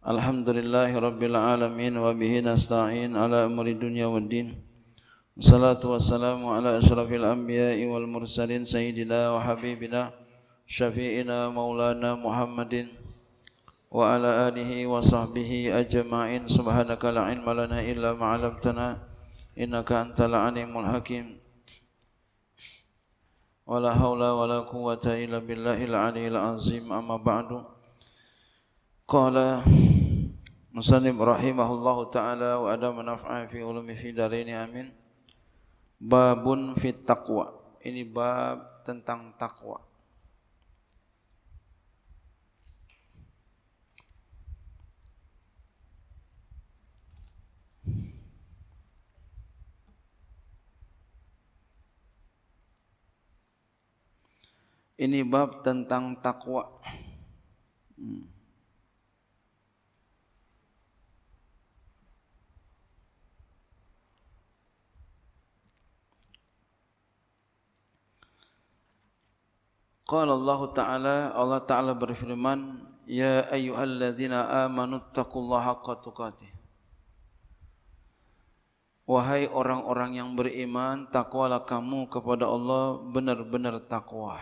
Alhamdulillahi Rabbil Alamin Wa bihi nasta'in ala umri dunya wa din Salatu wassalamu ala ashrafil anbiya'i wal mursalin Sayyidina wa habibina Syafi'ina maulana Muhammadin Wa ala alihi wa sahbihi ajma'in Subhanaka la ilma lana illa ma'alamtana Innaka antala alimul hakim Wa la hawla wa la quwata illa billahil aliyil azim Amma ba'du Qala Musanib rahimahullahu ta'ala wa adam naf'a fi ulumi fi darini amin Babun fit taqwa Ini bab tentang takwa Ini bab tentang takwa. Hmm. Qala Allah Ta'ala Allah Ta'ala berfirman Ya ayyuhalladzina amanu taqullaha haqqa tuqatih Wahai orang-orang yang beriman takwalah kamu kepada Allah benar-benar takwa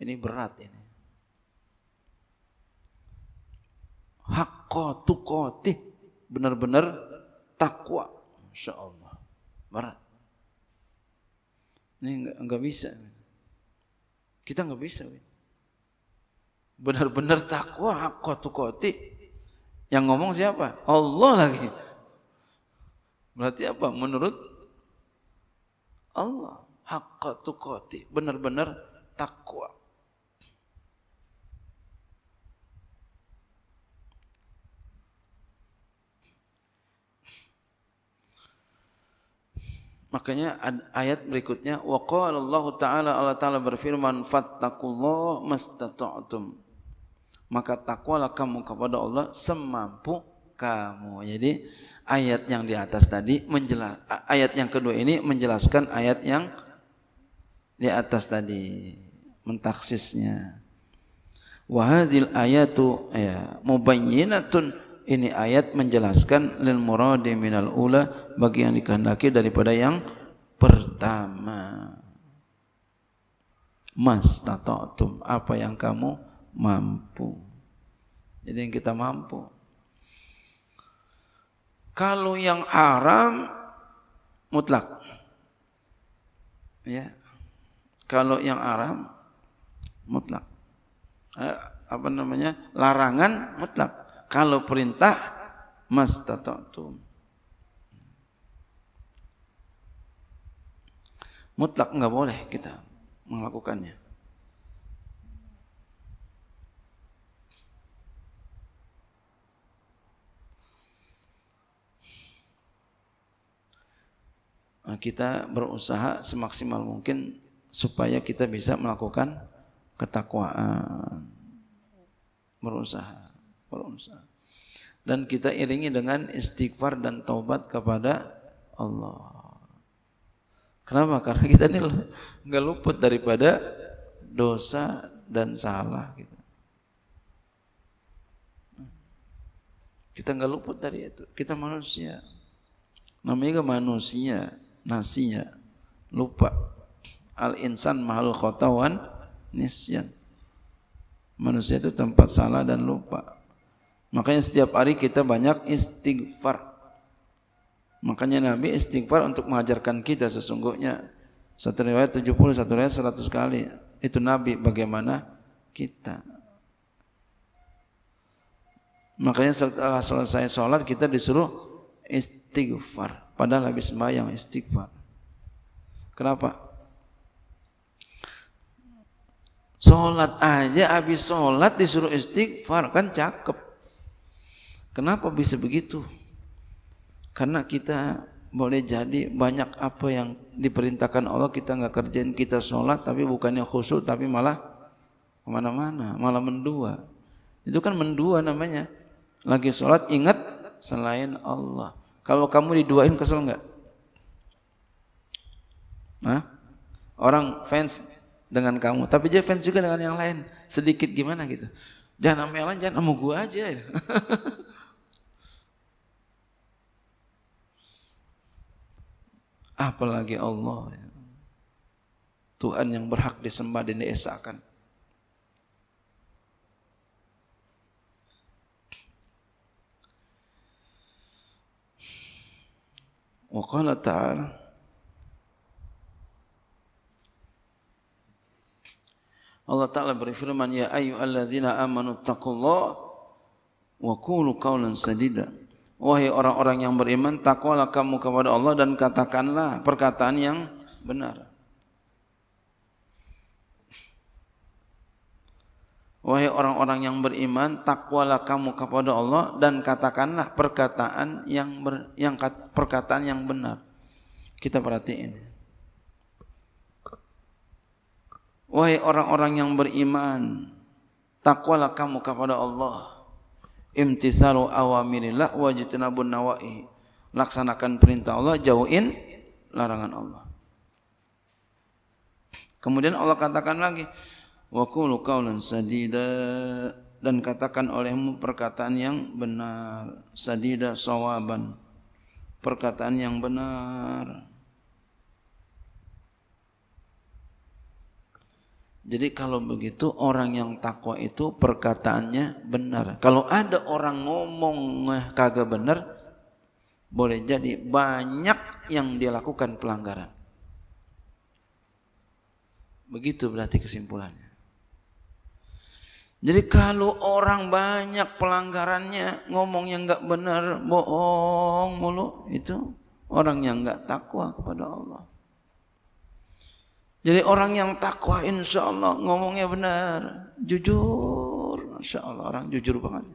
Ini berat ini Haqqa tuqatih benar-benar takwa insyaallah berat ini enggak, enggak bisa kita nggak bisa. Benar-benar takwa hakotukoti. Yang ngomong siapa? Allah lagi. Berarti apa? Menurut Allah. Hakotukoti. Benar-benar takwa. Makanya ayat berikutnya qala Allah taala Allah taala berfirman fattaqullaha mastata'tum. Maka takwalah kamu kepada Allah semampu kamu. Jadi ayat yang di atas tadi menjelas ayat yang kedua ini menjelaskan ayat yang di atas tadi mentaksisnya. Wa hadzal ayatu ya mubayyinatun ini ayat menjelaskan lil muradi minal ula bagi yang dikehendaki daripada yang pertama. Mas tatatum apa yang kamu mampu. Jadi yang kita mampu. Kalau yang haram mutlak. Ya. Kalau yang haram mutlak. Eh, apa namanya? Larangan mutlak kalau perintah mastata'tum. Mutlak nggak boleh kita melakukannya. kita berusaha semaksimal mungkin supaya kita bisa melakukan ketakwaan berusaha dan kita iringi dengan istighfar dan taubat kepada Allah. Kenapa? Karena kita ini nggak luput daripada dosa dan salah. Gitu. Kita nggak luput dari itu. Kita manusia. Namanya manusia, nasinya, lupa. Al insan mahal khotawan nisyan. Manusia itu tempat salah dan lupa. Makanya setiap hari kita banyak istighfar. Makanya Nabi istighfar untuk mengajarkan kita sesungguhnya. Satu riwayat 70, satu riwayat 100 kali. Itu Nabi bagaimana kita. Makanya setelah selesai sholat kita disuruh istighfar. Padahal habis sembahyang istighfar. Kenapa? Sholat aja habis sholat disuruh istighfar kan cakep. Kenapa bisa begitu? Karena kita boleh jadi banyak apa yang diperintahkan Allah kita nggak kerjain kita sholat tapi bukannya khusyuk tapi malah kemana-mana malah mendua itu kan mendua namanya lagi sholat ingat selain Allah kalau kamu diduain kesel nggak Hah? orang fans dengan kamu tapi dia fans juga dengan yang lain sedikit gimana gitu jangan sama jangan sama gua aja apalagi Allah ya. Tuhan yang berhak disembah dan diesakan wa qala ta'ala Allah Ta'ala berfirman Ya ayu allazina amanu taqullah Wa kulu qawlan sadidah Wahai orang-orang yang beriman, takwalah kamu kepada Allah dan katakanlah perkataan yang benar. Wahai orang-orang yang beriman, takwalah kamu kepada Allah dan katakanlah perkataan yang ber, yang kat perkataan yang benar. Kita perhatiin. Wahai orang-orang yang beriman, takwalah kamu kepada Allah imtisalu awamirillah wajitnabun nawahi laksanakan perintah Allah jauhin larangan Allah kemudian Allah katakan lagi wa qulu qawlan sadida dan katakan olehmu perkataan yang benar sadida sawaban perkataan yang benar Jadi kalau begitu orang yang takwa itu perkataannya benar. Kalau ada orang ngomong kagak benar, boleh jadi banyak yang dia lakukan pelanggaran. Begitu berarti kesimpulannya. Jadi kalau orang banyak pelanggarannya ngomong yang nggak benar, bohong mulu, itu orang yang nggak takwa kepada Allah. Jadi orang yang takwa insya Allah ngomongnya benar, jujur, insya Allah orang jujur banget.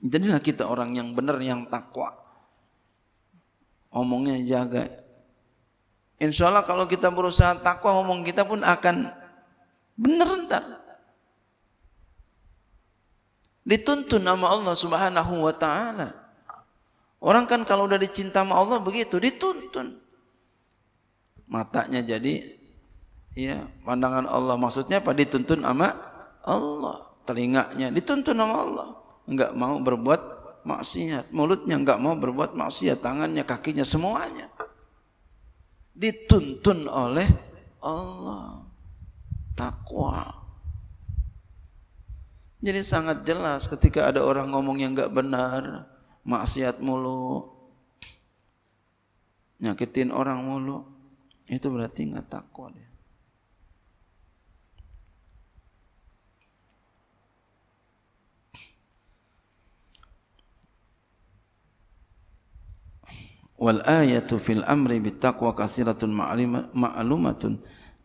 Jadilah kita orang yang benar, yang takwa. ngomongnya jaga. Insya Allah kalau kita berusaha takwa, ngomong kita pun akan benar ntar. Dituntun nama Allah subhanahu wa ta'ala. Orang kan kalau udah dicinta sama Allah begitu, dituntun. Matanya jadi ya pandangan Allah maksudnya apa dituntun sama Allah. Telinganya dituntun sama Allah. Enggak mau berbuat maksiat, mulutnya enggak mau berbuat maksiat, tangannya, kakinya semuanya dituntun oleh Allah. Takwa. Jadi sangat jelas ketika ada orang ngomong yang enggak benar, maksiat mulu, nyakitin orang mulu, itu berarti nggak takwa dia. Wal ayatu fil amri bitaqwa kasiratun ma'lumatun.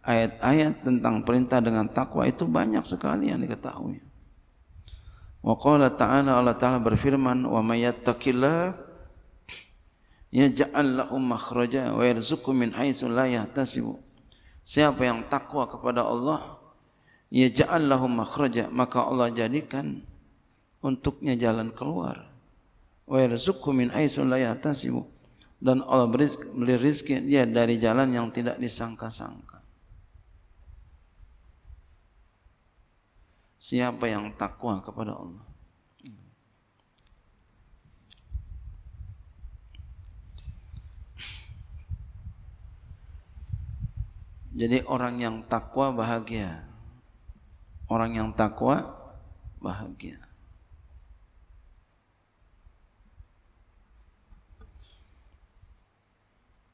Ayat-ayat tentang perintah dengan takwa itu banyak sekali yang diketahui. Wa qala ta'ala Allah ta'ala berfirman wa may yattaqillah yaj'al lahu makhraja wa yarzuqu min haitsu la yahtasib. Siapa yang takwa kepada Allah yaj'al lahu makhraja maka Allah jadikan untuknya jalan keluar. Wa yarzuqu min haitsu la yahtasib dan Allah beri rezeki dia dari jalan yang tidak disangka-sangka. siapa yang takwa kepada Allah. Jadi orang yang takwa bahagia. Orang yang takwa bahagia.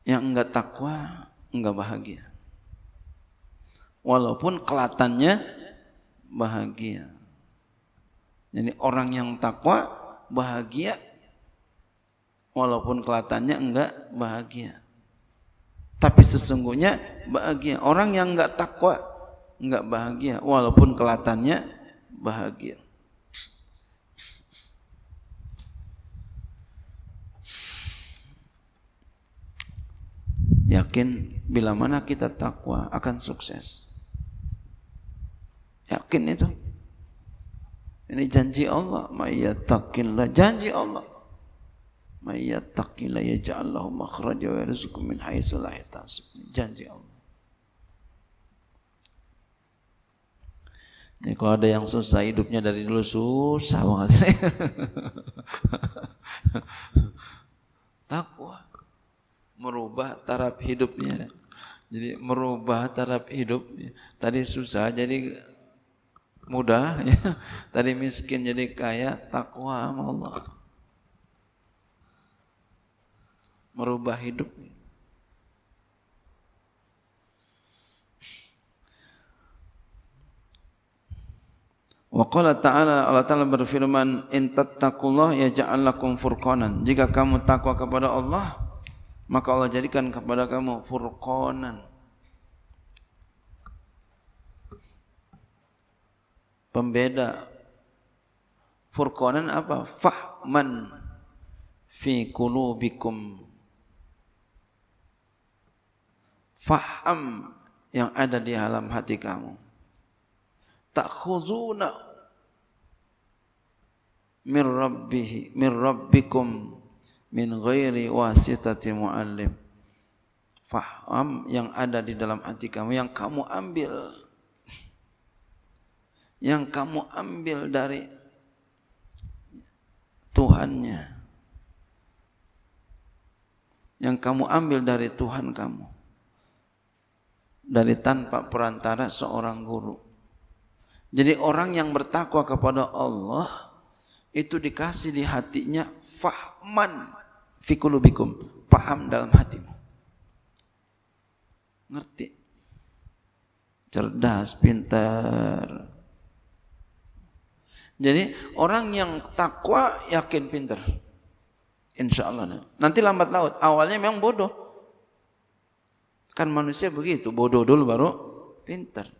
Yang enggak takwa enggak bahagia. Walaupun kelatannya bahagia. Jadi orang yang takwa bahagia walaupun kelihatannya enggak bahagia. Tapi sesungguhnya bahagia. Orang yang enggak takwa enggak bahagia walaupun kelihatannya bahagia. Yakin bila mana kita takwa akan sukses. yakin itu. Ini janji Allah. Mayyattaqillah. Janji Allah. Mayyattaqillah ya ja'allahu makhraja wa rizukum min haisulah ta'asub. Janji Allah. Ini kalau ada yang susah hidupnya dari dulu susah banget. Takwa. Merubah taraf hidupnya. Jadi merubah taraf hidup. Tadi susah jadi mudah ya. Tadi miskin jadi kaya takwa sama Allah. Merubah hidup. Wa qala ta'ala Allah Ta'ala berfirman in tattaqullah yaj'al lakum furqanan. Jika kamu takwa kepada Allah, maka Allah jadikan kepada kamu furqanan. pembeda furqanan apa fahman fi qulubikum faham yang ada di dalam hati kamu tak khuzuna min rabbih min rabbikum min ghairi wasitati muallim faham yang ada di dalam hati kamu yang kamu ambil yang kamu ambil dari Tuhannya yang kamu ambil dari Tuhan kamu dari tanpa perantara seorang guru jadi orang yang bertakwa kepada Allah itu dikasih di hatinya fahman fikulubikum paham dalam hatimu ngerti cerdas pintar jadi orang yang takwa yakin pinter. Insya Allah. Nanti lambat laut. Awalnya memang bodoh. Kan manusia begitu. Bodoh dulu baru pinter.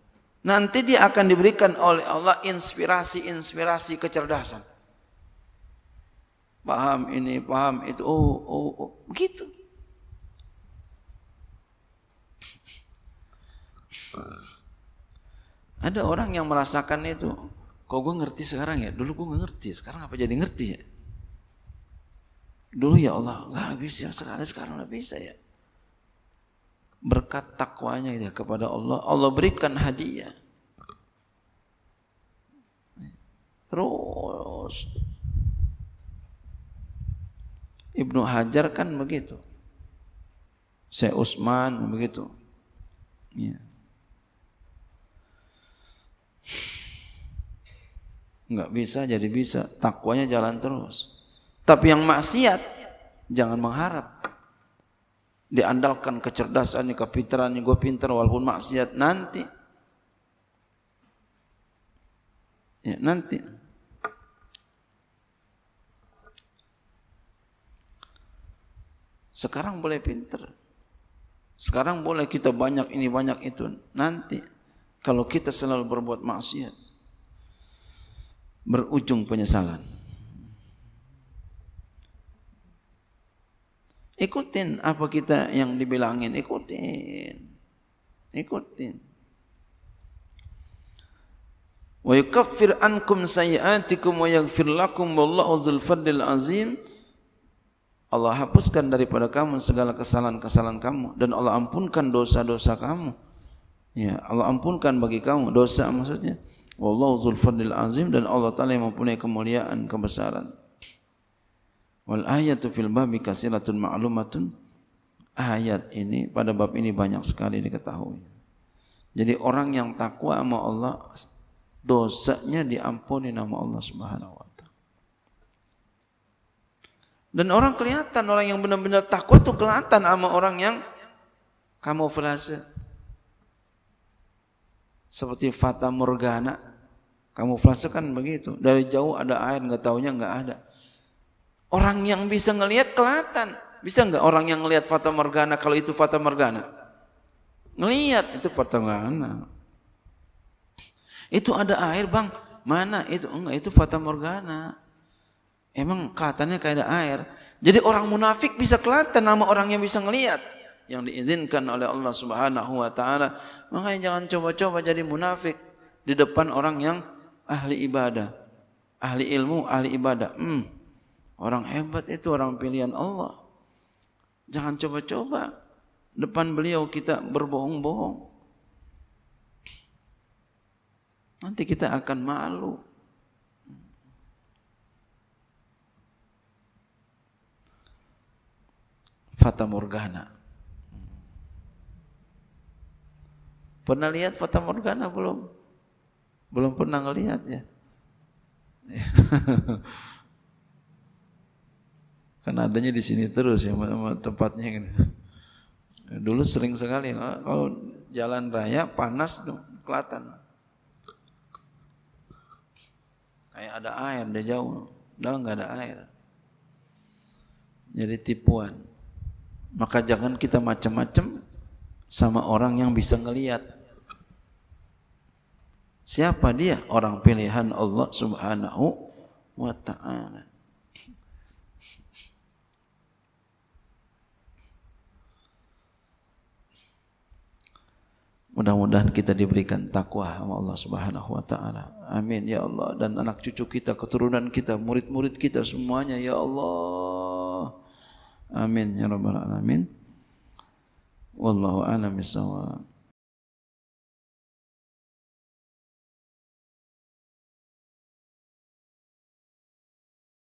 Nanti dia akan diberikan oleh Allah inspirasi-inspirasi kecerdasan. Paham ini, paham itu. Oh, oh, oh. Begitu. Ada orang yang merasakan itu Kok gue ngerti sekarang ya? Dulu gue gak ngerti, sekarang apa jadi ngerti ya? Dulu ya Allah, gak bisa sekali, sekarang gak bisa ya. Berkat takwanya ya kepada Allah, Allah berikan hadiah. Terus Ibnu Hajar kan begitu. Syekh Usman begitu. Ya. Enggak bisa jadi bisa. Takwanya jalan terus. Tapi yang maksiat jangan mengharap. Diandalkan kecerdasannya kepintaran, gue pintar walaupun maksiat nanti. Ya, nanti. Sekarang boleh pintar. Sekarang boleh kita banyak ini banyak itu. Nanti kalau kita selalu berbuat maksiat berujung penyesalan. Ikutin apa kita yang dibilangin, ikutin. Ikutin. Wa yukaffir ankum sayiatikum wa yaghfir lakum wallahu dzul fadlil azim. Allah hapuskan daripada kamu segala kesalahan-kesalahan kamu dan Allah ampunkan dosa-dosa kamu. Ya, Allah ampunkan bagi kamu dosa maksudnya Wallahu zul fadlil azim dan Allah Ta'ala yang mempunyai kemuliaan, kebesaran. Wal ayatu fil babi kasiratun ma'lumatun. Ayat ini, pada bab ini banyak sekali diketahui. Jadi orang yang takwa sama Allah, dosanya diampuni nama Allah Subhanahu Wa Ta'ala. Dan orang kelihatan, orang yang benar-benar takwa itu kelihatan sama orang yang kamuflase. Seperti Fata Morgana, Kamu kan begitu. Dari jauh ada air, nggak taunya nggak ada. Orang yang bisa ngelihat kelihatan. Bisa nggak orang yang ngelihat fata morgana kalau itu fata morgana? Ngelihat itu fata morgana. Itu ada air bang, mana itu? Enggak itu fata morgana. Emang kelihatannya kayak ada air. Jadi orang munafik bisa kelihatan nama orang yang bisa ngelihat yang diizinkan oleh Allah Subhanahu wa taala. Makanya jangan coba-coba jadi munafik di depan orang yang ahli ibadah, ahli ilmu, ahli ibadah. Hmm, orang hebat itu orang pilihan Allah. Jangan coba-coba depan beliau kita berbohong-bohong. Nanti kita akan malu. Fata Morgana. Pernah lihat Fata Morgana belum? Belum pernah ngelihat ya. kan adanya di sini terus ya tempatnya ini. Kan. Dulu sering sekali kalau jalan raya panas tuh kelihatan. Kayak ada air dari jauh, dalam nggak ada air. Jadi tipuan. Maka jangan kita macam-macam sama orang yang bisa ngelihat. siapa dia orang pilihan Allah Subhanahu wa taala. Mudah-mudahan kita diberikan takwa sama Allah Subhanahu wa taala. Amin ya Allah dan anak cucu kita, keturunan kita, murid-murid kita semuanya ya Allah. Amin ya rabbal alamin. Wallahu a'lam bissawab.